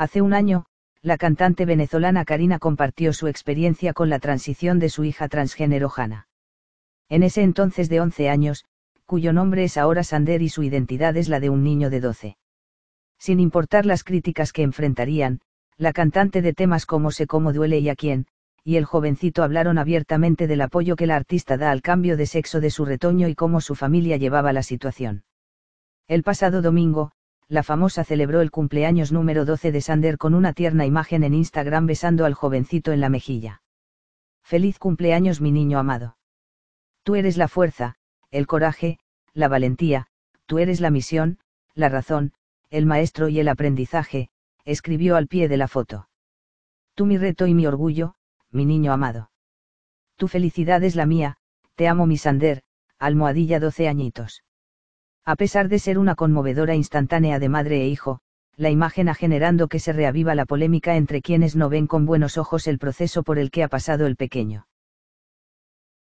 Hace un año, la cantante venezolana Karina compartió su experiencia con la transición de su hija transgénero Hanna. En ese entonces de 11 años, cuyo nombre es ahora Sander y su identidad es la de un niño de 12. Sin importar las críticas que enfrentarían, la cantante de temas como Sé cómo duele y a quién, y el jovencito hablaron abiertamente del apoyo que la artista da al cambio de sexo de su retoño y cómo su familia llevaba la situación. El pasado domingo, la famosa celebró el cumpleaños número 12 de Sander con una tierna imagen en Instagram besando al jovencito en la mejilla. Feliz cumpleaños mi niño amado. Tú eres la fuerza, el coraje, la valentía, tú eres la misión, la razón, el maestro y el aprendizaje, escribió al pie de la foto. Tú mi reto y mi orgullo, mi niño amado. Tu felicidad es la mía, te amo mi Sander, almohadilla 12 añitos. A pesar de ser una conmovedora instantánea de madre e hijo, la imagen ha generando que se reaviva la polémica entre quienes no ven con buenos ojos el proceso por el que ha pasado el pequeño.